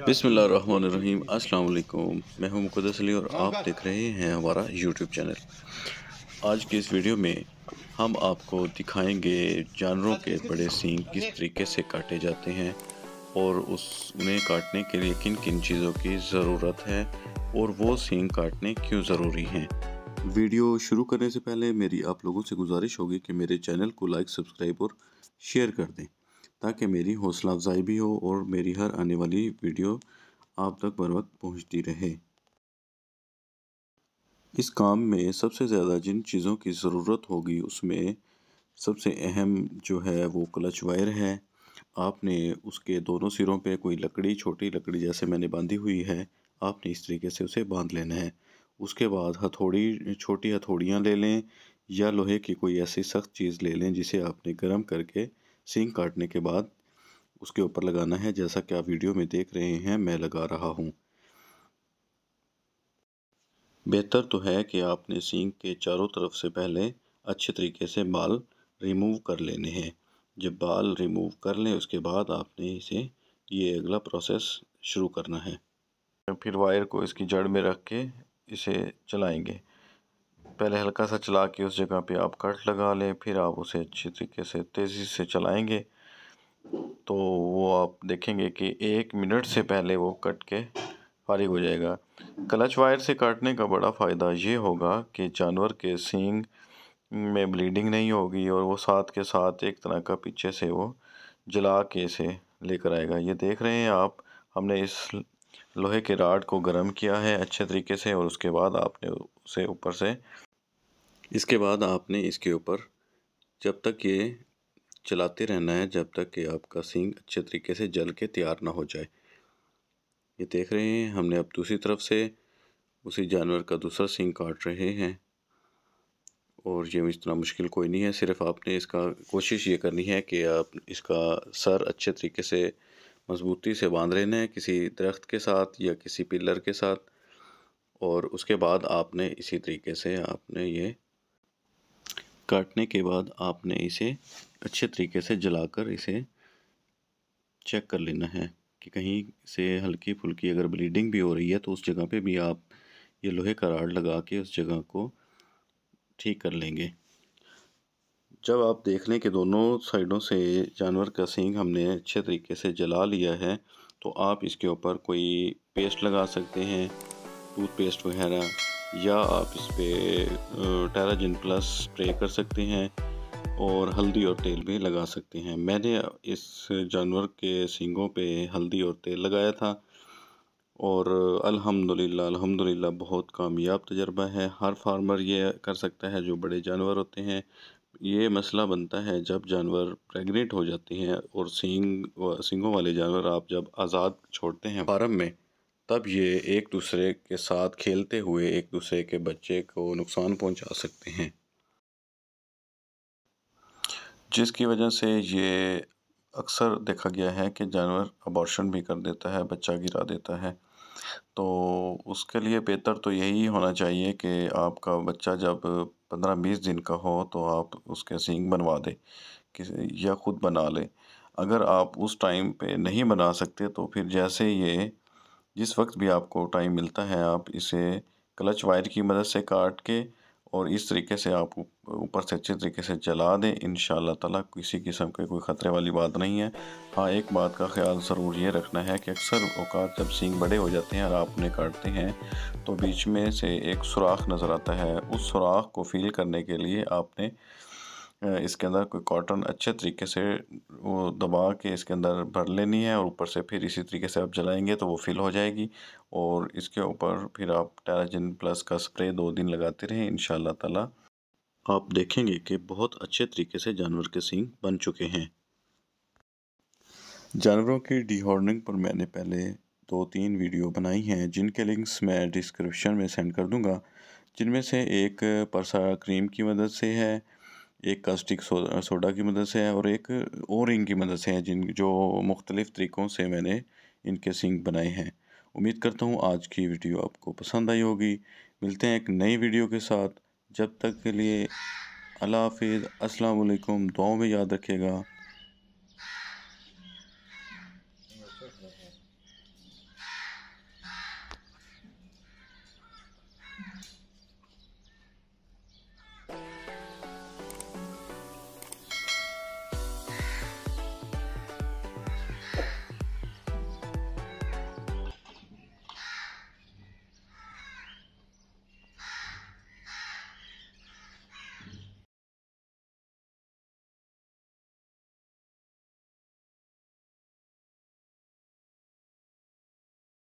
बिसमीम अल्लाम मैं हूं मुकदस अली और आप देख रहे हैं हमारा यूट्यूब चैनल आज के इस वीडियो में हम आपको दिखाएंगे जानवरों के बड़े सींग किस तरीके से काटे जाते हैं और उस उन्हें काटने के लिए किन किन चीज़ों की ज़रूरत है और वो सींग काटने क्यों ज़रूरी हैं वीडियो शुरू करने से पहले मेरी आप लोगों से गुजारिश होगी कि मेरे चैनल को लाइक सब्सक्राइब और शेयर कर दें ताकि मेरी हौसला अफजाई भी हो और मेरी हर आने वाली वीडियो आप तक बर वक्त पहुँचती रहे इस काम में सबसे ज़्यादा जिन चीज़ों की ज़रूरत होगी उसमें सबसे अहम जो है वो क्लच वायर है आपने उसके दोनों सिरों पे कोई लकड़ी छोटी लकड़ी जैसे मैंने बांधी हुई है आपने इस तरीके से उसे बांध लेना है उसके बाद हथौड़ी छोटी हथौड़ियाँ ले लें या लोहे की कोई ऐसी सख्त चीज़ ले लें जिसे आपने गर्म करके सींग काटने के बाद उसके ऊपर लगाना है जैसा कि आप वीडियो में देख रहे हैं मैं लगा रहा हूँ बेहतर तो है कि आपने सींग के चारों तरफ से पहले अच्छे तरीके से बाल रिमूव कर लेने हैं जब बाल रिमूव कर लें उसके बाद आपने इसे ये अगला प्रोसेस शुरू करना है फिर वायर को इसकी जड़ में रख के इसे चलाएंगे पहले हल्का सा चला के उस जगह पे आप कट लगा लें फिर आप उसे अच्छी तरीके से तेज़ी से चलाएंगे तो वो आप देखेंगे कि एक मिनट से पहले वो कट के फारिग हो जाएगा क्लच वायर से काटने का बड़ा फ़ायदा ये होगा कि जानवर के सींग में ब्लीडिंग नहीं होगी और वो साथ के साथ एक तरह का पीछे से वो जला के इसे लेकर आएगा ये देख रहे हैं आप हमने इस लोहे के राड को गर्म किया है अच्छे तरीके से और उसके बाद आपने उसे ऊपर से इसके बाद आपने इसके ऊपर जब तक ये चलाते रहना है जब तक कि आपका सींग अच्छे तरीके से जल के तैयार ना हो जाए ये देख रहे हैं हमने अब दूसरी तरफ से उसी जानवर का दूसरा सींग काट रहे हैं और ये इतना मुश्किल कोई नहीं है सिर्फ आपने इसका कोशिश ये करनी है कि आप इसका सर अच्छे तरीके से मज़बूती से बांध लेने हैं किसी दरख्त के साथ या किसी पिलर के साथ और उसके बाद आपने इसी तरीके से आपने ये काटने के बाद आपने इसे अच्छे तरीके से जलाकर इसे चेक कर लेना है कि कहीं से हल्की फुल्की अगर ब्लीडिंग भी हो रही है तो उस जगह पे भी आप ये लोहे का राड लगा के उस जगह को ठीक कर लेंगे जब आप देख लें कि दोनों साइडों से जानवर का सींग हमने अच्छे तरीके से जला लिया है तो आप इसके ऊपर कोई पेस्ट लगा सकते हैं टूथ पेस्ट वगैरह या आप इस पर टेराजिन प्लस स्प्रे कर सकते हैं और हल्दी और तेल भी लगा सकते हैं मैंने इस जानवर के सींगों पे हल्दी और तेल लगाया था और अल्हम्दुलिल्लाह अल्हम्दुलिल्लाह बहुत कामयाब तजर्बा है हर फार्मर ये कर सकता है जो बड़े जानवर होते हैं ये मसला बनता है जब जानवर प्रेग्नेंट हो जाते हैं और सींग सींगों वाले जानवर आप जब आज़ाद छोड़ते हैं फार्म में तब ये एक दूसरे के साथ खेलते हुए एक दूसरे के बच्चे को नुकसान पहुंचा सकते हैं जिसकी वजह से ये अक्सर देखा गया है कि जानवर अबॉर्शन भी कर देता है बच्चा गिरा देता है तो उसके लिए बेहतर तो यही होना चाहिए कि आपका बच्चा जब पंद्रह बीस दिन का हो तो आप उसके सींग बनवा दें या ख़ुद बना लें अगर आप उस टाइम पे नहीं बना सकते तो फिर जैसे ये जिस वक्त भी आपको टाइम मिलता है आप इसे क्लच वायर की मदद से काट के और इस तरीके से आप ऊपर से अच्छे तरीके से जला दें इन ताला किसी किस्म के कोई ख़तरे वाली बात नहीं है हाँ एक बात का ख्याल ज़रूर ये रखना है कि अक्सर अवकात जब सींग बड़े हो जाते हैं और आप उन्हें काटते हैं तो बीच में से एक सुराख नज़र आता है उस सुराख को फील करने के लिए आपने इसके अंदर कोई कॉटन अच्छे तरीके से वो दबा के इसके अंदर भर लेनी है और ऊपर से फिर इसी तरीके से आप जलाएंगे तो वो फिल हो जाएगी और इसके ऊपर फिर आप टेराजिन प्लस का स्प्रे दो दिन लगाते रहें इन ताला आप देखेंगे कि बहुत अच्छे तरीके से जानवर के सींग बन चुके हैं जानवरों की डिहॉर्निंग पर मैंने पहले दो तीन वीडियो बनाई हैं जिनके लिंक्स मैं डिस्क्रिप्शन में सेंड कर दूंगा जिनमें से एक परसा क्रीम की मदद से है एक कास्टिक सोडा सोडा की मदद से है और एक ओ रिंग की मदद से है जिन जो मुख्तलिफ़ तरीक़ों से मैंने इनके सिंक बनाए हैं उम्मीद करता हूँ आज की वीडियो आपको पसंद आई होगी मिलते हैं एक नई वीडियो के साथ जब तक के लिए अल्लाह हाफिज़ अस्सलाम वालेकुम दुआओं में याद रखिएगा